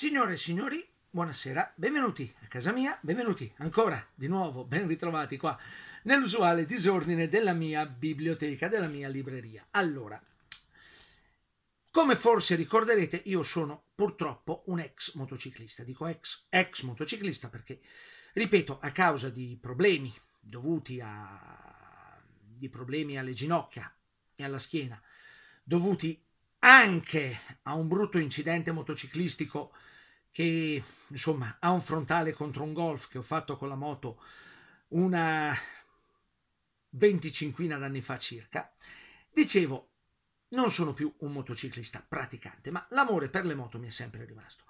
Signore e signori, buonasera, benvenuti a casa mia, benvenuti ancora di nuovo, ben ritrovati qua nell'usuale disordine della mia biblioteca, della mia libreria. Allora, come forse ricorderete, io sono purtroppo un ex motociclista, dico ex, ex motociclista perché, ripeto, a causa di problemi dovuti a di problemi alle ginocchia e alla schiena, dovuti anche a un brutto incidente motociclistico che insomma ha un frontale contro un golf che ho fatto con la moto una venticinquina d'anni fa circa, dicevo non sono più un motociclista praticante, ma l'amore per le moto mi è sempre rimasto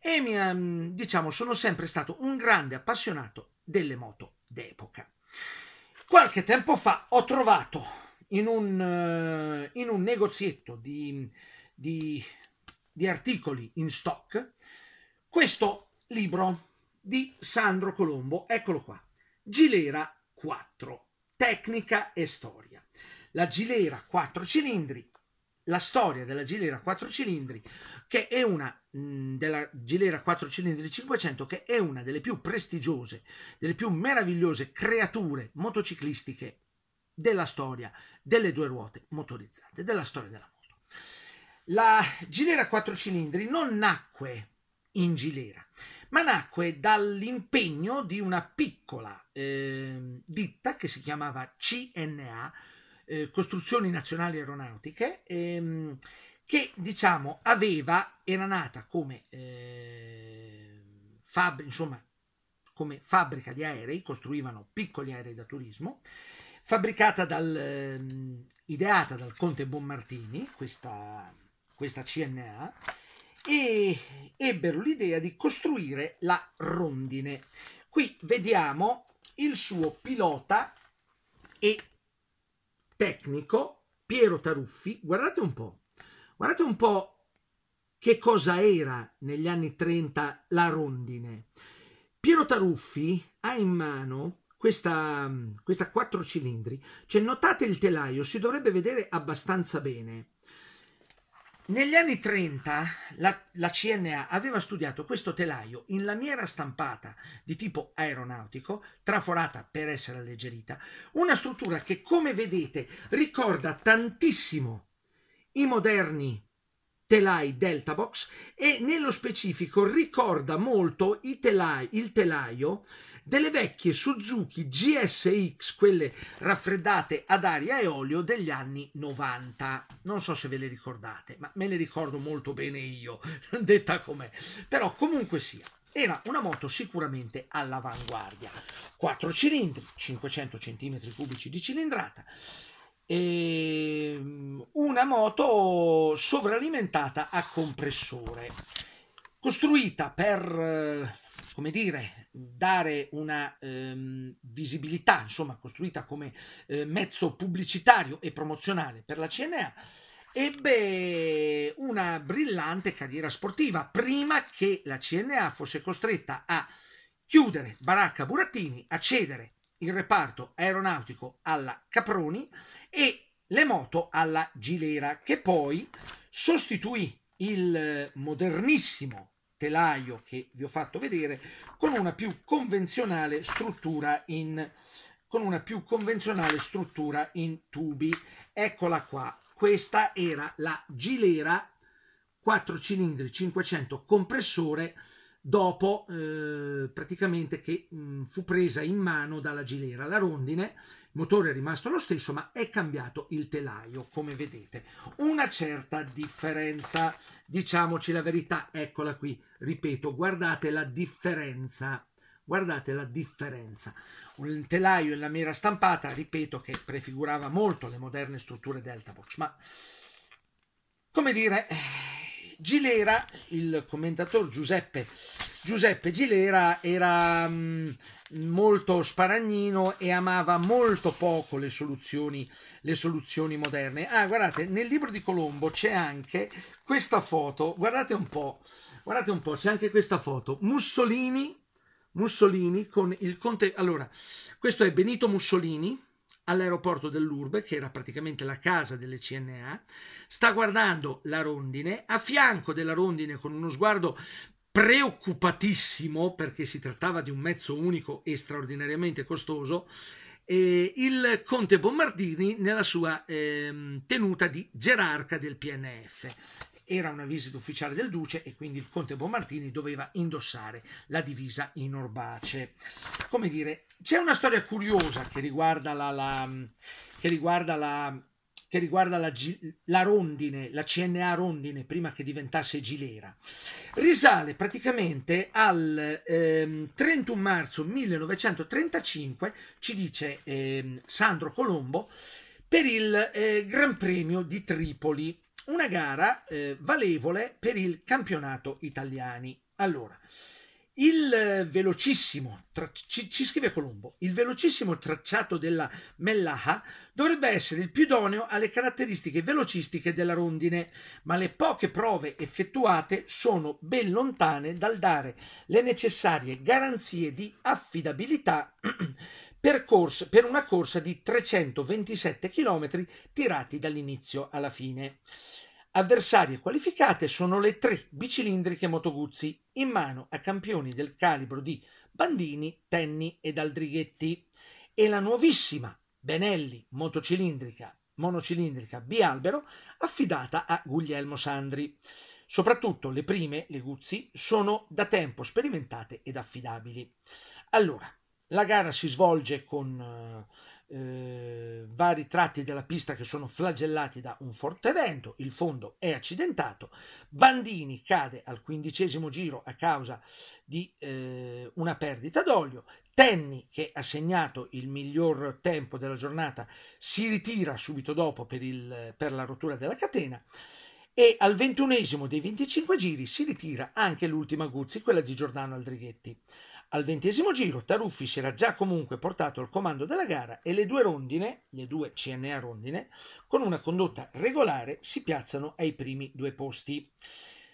e mi, mm, diciamo sono sempre stato un grande appassionato delle moto d'epoca. Qualche tempo fa ho trovato in un, eh, in un negozietto di, di, di articoli in stock questo libro di Sandro Colombo, eccolo qua, Gilera 4, tecnica e storia. La Gilera 4 cilindri, la storia della Gilera 4 cilindri, che è una mm, della Gilera 4 cilindri 500, che è una delle più prestigiose, delle più meravigliose creature motociclistiche della storia delle due ruote motorizzate, della storia della moto. La Gilera 4 cilindri non nacque in gilera, ma nacque dall'impegno di una piccola eh, ditta che si chiamava CNA, eh, Costruzioni Nazionali Aeronautiche, ehm, che diciamo aveva, era nata come, eh, fab- insomma, come fabbrica di aerei, costruivano piccoli aerei da turismo, fabbricata dal, ehm, ideata dal conte Bonmartini, questa, questa CNA, e ebbero l'idea di costruire la rondine. Qui vediamo il suo pilota e tecnico Piero Taruffi. Guardate un po', guardate un po' che cosa era negli anni 30 la rondine. Piero Taruffi ha in mano questa, questa quattro cilindri, cioè notate il telaio, si dovrebbe vedere abbastanza bene. Negli anni 30 la, la, CNA aveva studiato questo telaio in lamiera stampata di tipo aeronautico, traforata per essere alleggerita, una struttura che come vedete ricorda tantissimo i moderni telai Delta Box e nello specifico ricorda molto telai, il telaio delle vecchie Suzuki GSX, quelle raffreddate ad aria e olio degli anni 90. Non so se ve le ricordate, ma me le ricordo molto bene io, detta com'è. Però comunque sia, era una moto sicuramente all'avanguardia. 4 cilindri, 500 cm3 di cilindrata ehm, una moto sovralimentata a compressore costruita per, eh, come dire, dare una ehm, visibilità, insomma, costruita come eh, mezzo pubblicitario e promozionale per la CNA, ebbe una brillante carriera sportiva prima che la CNA fosse costretta a chiudere Baracca Burattini, a cedere il reparto aeronautico alla Caproni e le moto alla Gilera, che poi sostituì il modernissimo telaio che vi ho fatto vedere, con una più convenzionale struttura in, con una più convenzionale struttura in tubi. Eccola qua, questa era la Gilera 4 cilindri 500 compressore dopo eh, praticamente che mh, mm, fu presa in mano dalla Gilera. La rondine motore è rimasto lo stesso, ma è cambiato il telaio, come vedete. Una certa differenza, diciamoci la verità, eccola qui, ripeto, guardate la differenza. Guardate la differenza. Un telaio in lamiera stampata, ripeto, che prefigurava molto le moderne strutture Delta Box, ma come dire, eh, Gilera, il commentatore Giuseppe Giuseppe Gilera era mh, mm, molto sparagnino e amava molto poco le soluzioni, le soluzioni moderne. Ah, guardate, nel libro di Colombo c'è anche questa foto, guardate un po', guardate un po', c'è anche questa foto. Mussolini, Mussolini con il conte... Allora, questo è Benito Mussolini, all'aeroporto dell'Urbe, che era praticamente la casa delle CNA, sta guardando la rondine, a fianco della rondine con uno sguardo preoccupatissimo perché si trattava di un mezzo unico e straordinariamente costoso, eh, il conte Bombardini nella sua eh, tenuta di gerarca del PNF. Era una visita ufficiale del duce e quindi il conte Bombardini doveva indossare la divisa in orbace. Come dire, c'è una storia curiosa che riguarda la, la che riguarda la, che riguarda la, la rondine, la CNA rondine, prima che diventasse Gilera, risale praticamente al ehm, 31 marzo 1935, ci dice ehm, Sandro Colombo, per il eh, Gran Premio di Tripoli, una gara eh, valevole per il campionato italiani. Allora, il velocissimo, tra- ci, ci, scrive Colombo, il velocissimo tracciato della Mellaha dovrebbe essere il più idoneo alle caratteristiche velocistiche della rondine, ma le poche prove effettuate sono ben lontane dal dare le necessarie garanzie di affidabilità per, corso, per una corsa di 327 km tirati dall'inizio alla fine. Avversarie qualificate sono le tre bicilindriche Moto Guzzi in mano a campioni del calibro di Bandini, Tenni ed Aldrighetti e la nuovissima Benelli motocilindrica monocilindrica bialbero affidata a Guglielmo Sandri. Soprattutto le prime, le Guzzi, sono da tempo sperimentate ed affidabili. Allora, la gara si svolge con eh, eh, vari tratti della pista che sono flagellati da un forte vento, il fondo è accidentato, Bandini cade al quindicesimo giro a causa di eh, una perdita d'olio, Tenni che ha segnato il miglior tempo della giornata si ritira subito dopo per, il, per la rottura della catena e al ventunesimo dei 25 giri si ritira anche l'ultima Guzzi, quella di Giordano Aldrighetti. Al ventesimo giro Taruffi si era già comunque portato al comando della gara e le due rondine, le due CNA rondine, con una condotta regolare si piazzano ai primi due posti.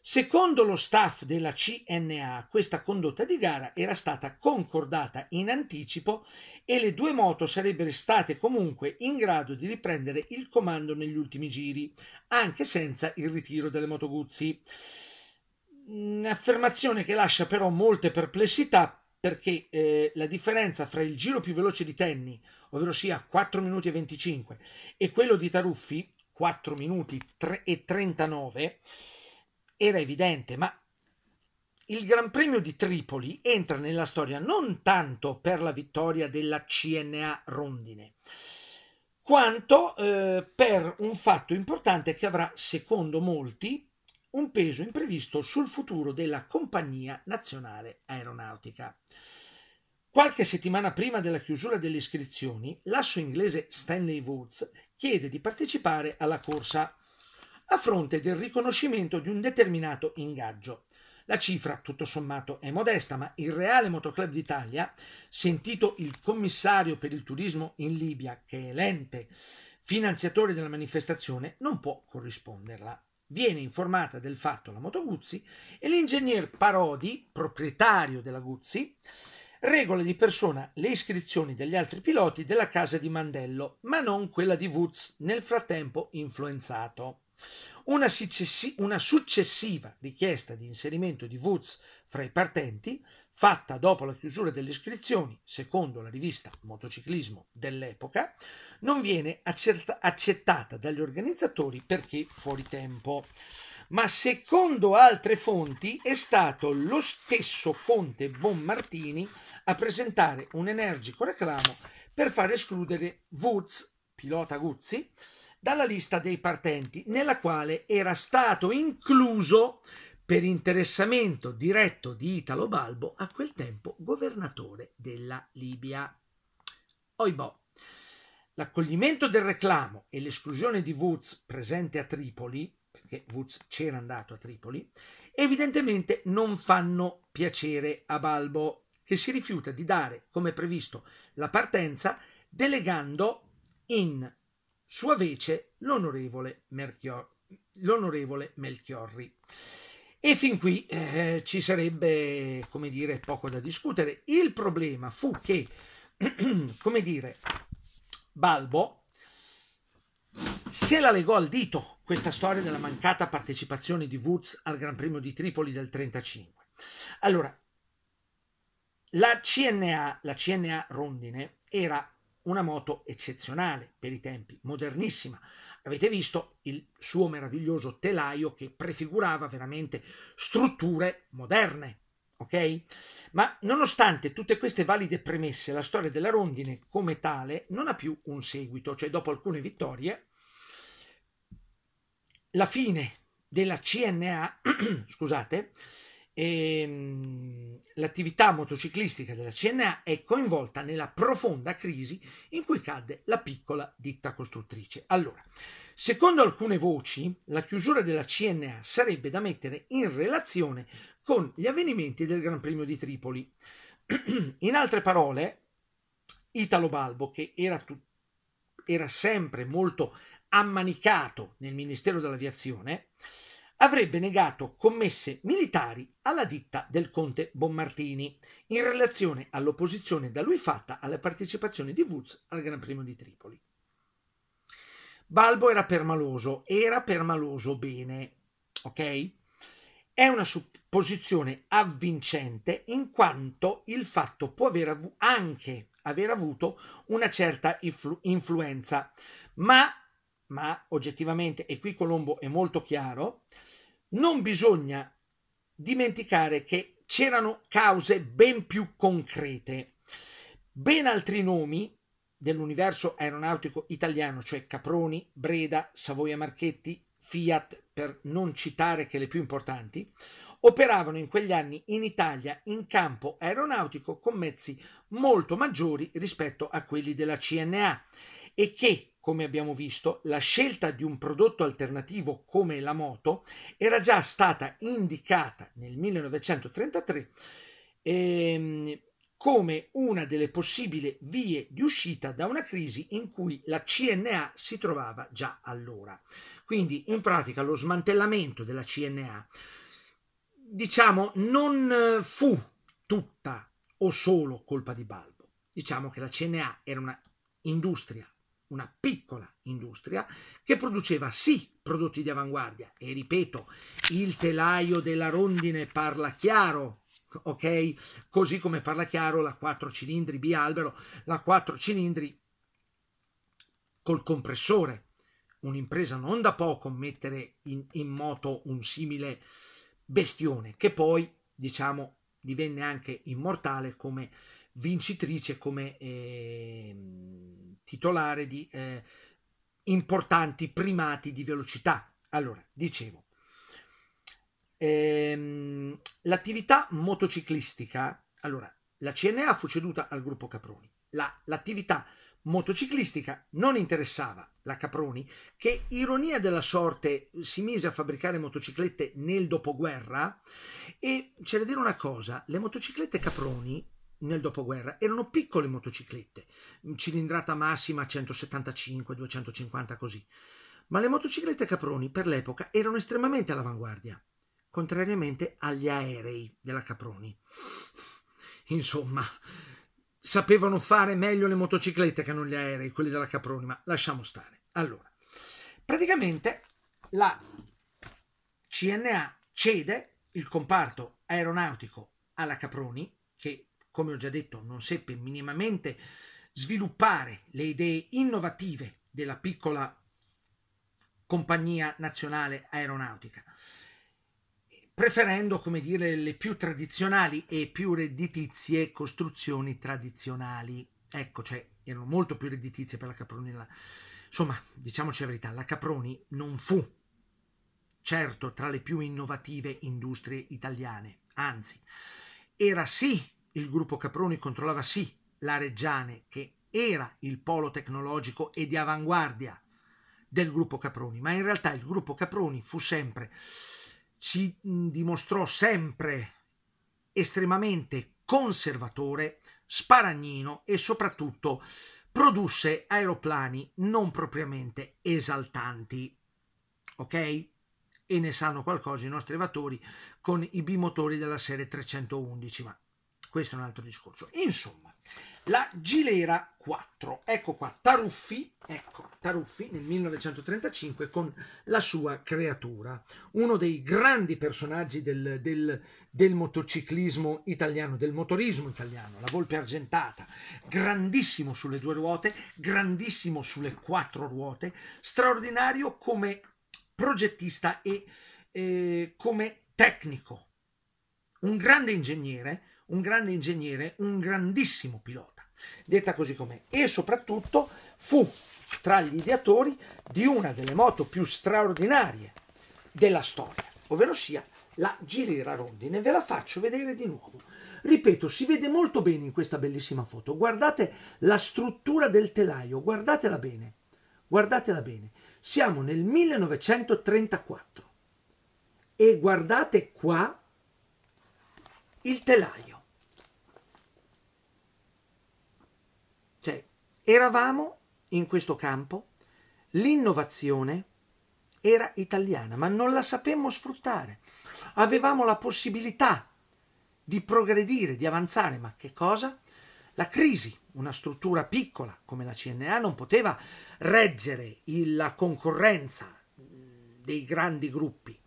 Secondo lo staff della CNA, questa condotta di gara era stata concordata in anticipo e le due moto sarebbero state comunque in grado di riprendere il comando negli ultimi giri, anche senza il ritiro delle moto Guzzi. Affermazione che lascia però molte perplessità perché eh, la differenza fra il giro più veloce di Tenny, ovvero sia 4 minuti e 25, e quello di Taruffi, 4 minuti e 39, era evidente, ma il Gran Premio di Tripoli entra nella storia non tanto per la vittoria della CNA Rondine, quanto eh, per un fatto importante che avrà, secondo molti, un peso imprevisto sul futuro della compagnia nazionale aeronautica. Qualche settimana prima della chiusura delle iscrizioni, l'asso inglese Stanley Woods chiede di partecipare alla corsa a fronte del riconoscimento di un determinato ingaggio. La cifra, tutto sommato, è modesta, ma il Reale Motoclub d'Italia, sentito il commissario per il turismo in Libia, che è l'ente finanziatore della manifestazione, non può corrisponderla. Viene informata del fatto la Moto Guzzi e l'ingegner Parodi, proprietario della Guzzi, regola di persona le iscrizioni degli altri piloti della casa di Mandello, ma non quella di Woods, nel frattempo influenzato. Una, successiva richiesta di inserimento di Woods fra i partenti, fatta dopo la chiusura delle iscrizioni, secondo la rivista Motociclismo dell'epoca, non viene accettata dagli organizzatori perché fuori tempo. Ma secondo altre fonti è stato lo stesso Conte Bonmartini a presentare un energico reclamo per far escludere Woods, pilota Guzzi, dalla lista dei partenti, nella quale era stato incluso per interessamento diretto di Italo Balbo, a quel tempo governatore della Libia. Oibò. L'accoglimento del reclamo e l'esclusione di Woods presente a Tripoli, perché Woods c'era andato a Tripoli, evidentemente non fanno piacere a Balbo, che si rifiuta di dare, come previsto, la partenza, delegando in sua vece l'onorevole, Merchior, l'onorevole Melchiorri. E fin qui eh, ci sarebbe, come dire, poco da discutere. Il problema fu che, come dire, Balbo se la legò al dito questa storia della mancata partecipazione di Woods al Gran Premio di Tripoli del 1935. Allora, la CNA, la CNA Rondine, era una moto eccezionale per i tempi, modernissima. Avete visto il suo meraviglioso telaio che prefigurava veramente strutture moderne, ok? Ma nonostante tutte queste valide premesse, la storia della rondine come tale non ha più un seguito, cioè dopo alcune vittorie la fine della CNA, scusate, ehm, l'attività motociclistica della CNA è coinvolta nella profonda crisi in cui cadde la piccola ditta costruttrice. Allora, secondo alcune voci, la chiusura della CNA sarebbe da mettere in relazione con gli avvenimenti del Gran Premio di Tripoli. In altre parole, Italo Balbo, che era, tu- era sempre molto ammanicato nel Ministero dell'Aviazione, avrebbe negato commesse militari alla ditta del conte Bonmartini in relazione all'opposizione da lui fatta alla partecipazione di Woods al Gran Premio di Tripoli. Balbo era permaloso, era permaloso bene, ok? È una supposizione avvincente in quanto il fatto può aver av- anche aver avuto una certa influ- influenza, ma ma oggettivamente, e qui Colombo è molto chiaro, non bisogna dimenticare che c'erano cause ben più concrete. Ben altri nomi dell'universo aeronautico italiano, cioè Caproni, Breda, Savoia Marchetti, Fiat, per non citare che le più importanti, operavano in quegli anni in Italia in campo aeronautico con mezzi molto maggiori rispetto a quelli della CNA e che, come abbiamo visto, la scelta di un prodotto alternativo come la moto era già stata indicata nel 1933 ehm, come una delle possibili vie di uscita da una crisi in cui la CNA si trovava già allora. Quindi in pratica lo smantellamento della CNA, diciamo, non fu tutta o solo colpa di Balbo. Diciamo che la CNA era una industria una piccola industria che produceva sì prodotti di avanguardia e ripeto, il telaio della rondine parla chiaro, ok? Così come parla chiaro la 4 cilindri bialbero, la 4 cilindri col compressore. Un'impresa non da poco mettere in, in moto un simile bestione che poi, diciamo, divenne anche immortale come vincitrice, come eh, titolare di eh, importanti primati di velocità. Allora, dicevo, ehm, l'attività motociclistica, allora, la CNA fu ceduta al gruppo Caproni, la, l'attività motociclistica non interessava la Caproni, che ironia della sorte si mise a fabbricare motociclette nel dopoguerra e c'è da dire una cosa, le motociclette Caproni nel dopoguerra erano piccole motociclette, cilindrata massima 175-250 così. Ma le motociclette Caproni per l'epoca erano estremamente all'avanguardia, contrariamente agli aerei della Caproni. Insomma, sapevano fare meglio le motociclette che non gli aerei, quelli della Caproni, ma lasciamo stare. Allora, praticamente la CNA cede il comparto aeronautico alla Caproni come ho già detto, non seppe minimamente sviluppare le idee innovative della piccola compagnia nazionale aeronautica, preferendo, come dire, le più tradizionali e più redditizie costruzioni tradizionali. Ecco, cioè, erano molto più redditizie per la Caproni. Insomma, diciamoci la verità, la Caproni non fu certo tra le più innovative industrie italiane, anzi, era sì il gruppo Caproni controllava sì la Reggiane, che era il polo tecnologico e di avanguardia del gruppo Caproni, ma in realtà il gruppo Caproni fu sempre, si dimostrò sempre estremamente conservatore, sparagnino e soprattutto produsse aeroplani non propriamente esaltanti. Ok? E ne sanno qualcosa i nostri evatori con i bimotori della serie 311, ma questo è un altro discorso. Insomma, la Gilera 4, ecco qua, Taruffi, ecco, Taruffi nel 1935 con la sua creatura, uno dei grandi personaggi del, del, del motociclismo italiano, del motorismo italiano, la volpe argentata, grandissimo sulle due ruote, grandissimo sulle quattro ruote, straordinario come progettista e eh, come tecnico, un grande ingegnere un grande ingegnere, un grandissimo pilota, detta così com'è, e soprattutto fu tra gli ideatori di una delle moto più straordinarie della storia, ovvero sia la Girira Rondine. Ve la faccio vedere di nuovo. Ripeto, si vede molto bene in questa bellissima foto. Guardate la struttura del telaio, guardatela bene. Guardatela bene. Siamo nel 1934 e guardate qua il telaio. Cioè, eravamo in questo campo, l'innovazione era italiana, ma non la sapemmo sfruttare. Avevamo la possibilità di progredire, di avanzare, ma che cosa? La crisi, una struttura piccola come la CNA non poteva reggere la concorrenza mm, dei grandi gruppi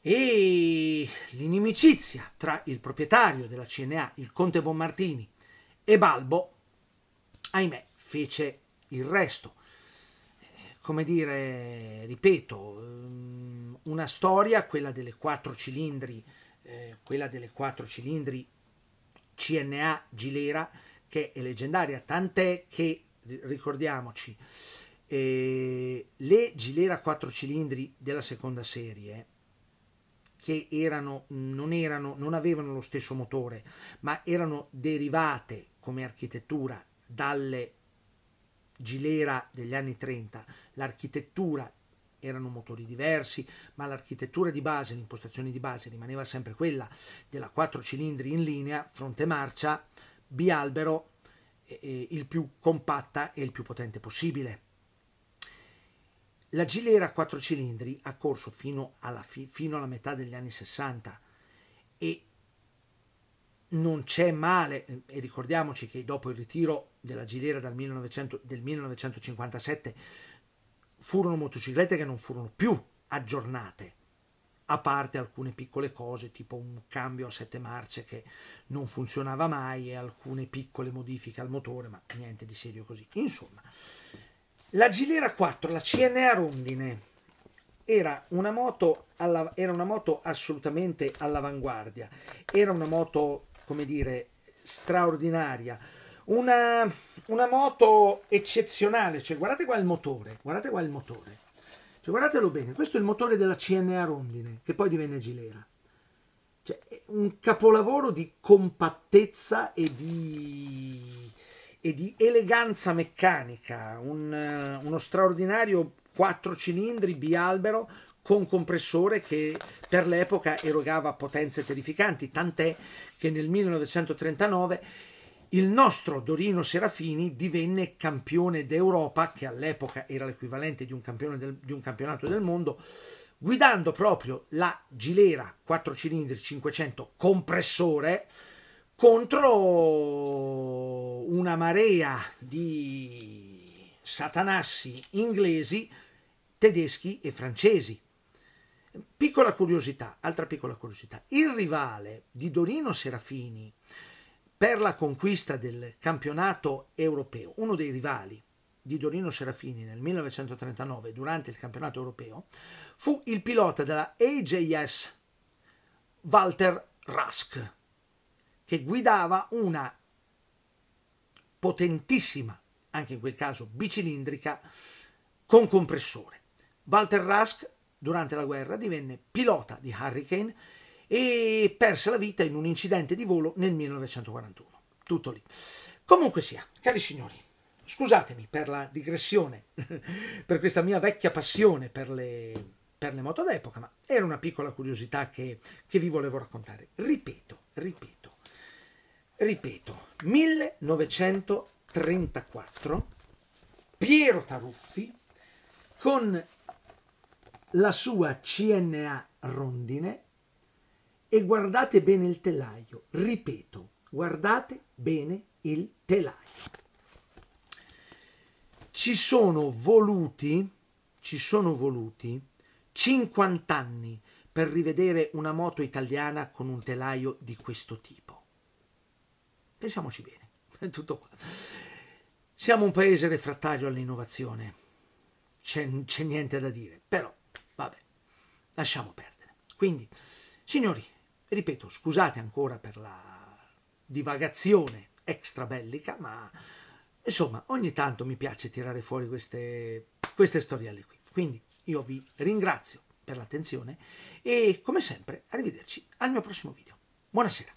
e l'inimicizia tra il proprietario della CNA, il conte Bonmartini, e Balbo, ahimè, fece il resto. Eh, come dire, ripeto, ehm, una storia, quella delle quattro cilindri, eh, quella delle quattro cilindri CNA Gilera, che è leggendaria, tant'è che, ricordiamoci, eh, le Gilera quattro cilindri della seconda serie che erano, non, erano, non avevano lo stesso motore, ma erano derivate come architettura dalle Gilera degli anni 30, l'architettura erano motori diversi, ma l'architettura di base, l'impostazione di base rimaneva sempre quella della quattro cilindri in linea, fronte marcia, bialbero, eh, il più compatta e il più potente possibile. La gilera a quattro cilindri ha corso fino alla, fi- fino alla metà degli anni 60 e non c'è male, eh, e ricordiamoci che dopo il ritiro della gilera dal 1900, del 1957 furono motociclette che non furono più aggiornate, a parte alcune piccole cose tipo un cambio a sette marce che non funzionava mai e alcune piccole modifiche al motore, ma niente di serio così. Insomma, la Gilera 4, la CNA Rondine, era una moto, alla, era una moto assolutamente all'avanguardia, era una moto, come dire, straordinaria, una, una moto eccezionale, cioè guardate qua il motore, guardate qua il motore, cioè, guardatelo bene, questo è il motore della CNA Rondine, che poi divenne Gilera. Cioè, un capolavoro di compattezza e di e di eleganza meccanica, un, eh, uno straordinario quattro cilindri bialbero con compressore che per l'epoca erogava potenze terrificanti, tant'è che nel 1939 il nostro Dorino Serafini divenne campione d'Europa, che all'epoca era l'equivalente di un, di un campionato del mondo, guidando proprio la Gilera 4 cilindri 500 compressore, contro una marea di satanassi inglesi, tedeschi e francesi. Piccola curiosità, altra piccola curiosità, il rivale di Dorino Serafini per la conquista del campionato europeo, uno dei rivali di Dorino Serafini nel 1939 durante il campionato europeo, fu il pilota della AJS Walter Rask che guidava una potentissima, anche in quel caso bicilindrica, con compressore. Walter Rusk durante la guerra divenne pilota di Hurricane e perse la vita in un incidente di volo nel 1941. Tutto lì. Comunque sia, cari signori, scusatemi per la digressione, per questa mia vecchia passione per le, per le moto d'epoca, ma era una piccola curiosità che, che vi volevo raccontare. Ripeto, ripeto ripeto, 1934, Piero Taruffi con la sua CNA rondine e guardate bene il telaio, ripeto, guardate bene il telaio. Ci sono voluti, ci sono voluti 50 anni per rivedere una moto italiana con un telaio di questo tipo. Pensiamoci bene, è tutto qua. Siamo un paese refrattario all'innovazione, c'è, c'è niente da dire, però vabbè, lasciamo perdere. Quindi, signori, ripeto, scusate ancora per la divagazione extra bellica, ma insomma, ogni tanto mi piace tirare fuori queste, queste storielle qui. Quindi io vi ringrazio per l'attenzione e come sempre arrivederci al mio prossimo video. Buonasera.